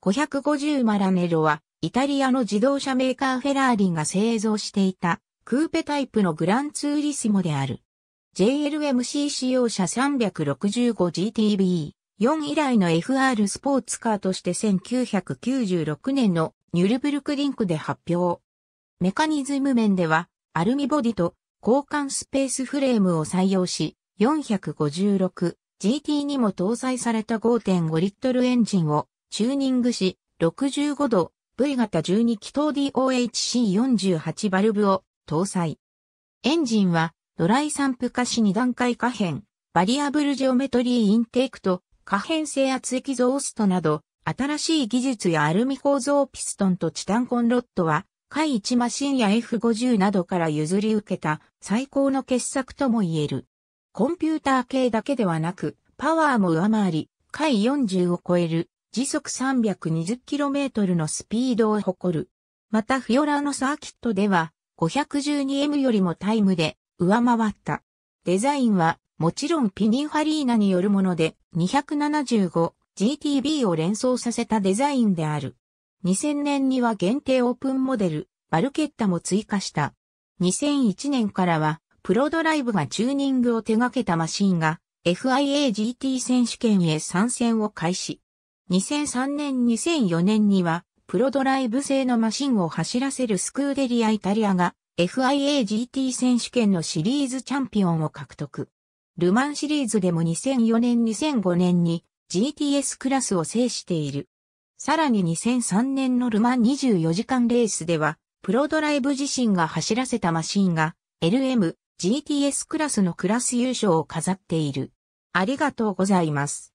550マラネロは、イタリアの自動車メーカーフェラーリが製造していた、クーペタイプのグランツーリスモである。JLMC 使用車 365GTB4 以来の FR スポーツカーとして1996年のニュルブルクリンクで発表。メカニズム面ではアルミボディと交換スペースフレームを採用し 456GT にも搭載された5.5リットルエンジンをチューニングし、65度、V 型12気筒 DOHC48 バルブを搭載。エンジンは、ドライ散布化し2段階可変、バリアブルジオメトリーインテークと、可変性圧エキゾーストなど、新しい技術やアルミ構造ピストンとチタンコンロットは、海1マシンや F50 などから譲り受けた最高の傑作とも言える。コンピューター系だけではなく、パワーも上回り、海40を超える時速 320km のスピードを誇る。またフィオラのサーキットでは 512M よりもタイムで上回った。デザインはもちろんピニンファリーナによるもので 275GTB を連想させたデザインである。2000年には限定オープンモデル、バルケッタも追加した。2001年からはプロドライブがチューニングを手掛けたマシンが FIA GT 選手権へ参戦を開始。2003年2004年には、プロドライブ製のマシンを走らせるスクーデリアイタリアが FIAGT 選手権のシリーズチャンピオンを獲得。ルマンシリーズでも2004年2005年に GTS クラスを制している。さらに2003年のルマン24時間レースでは、プロドライブ自身が走らせたマシンが LM、GTS クラスのクラス優勝を飾っている。ありがとうございます。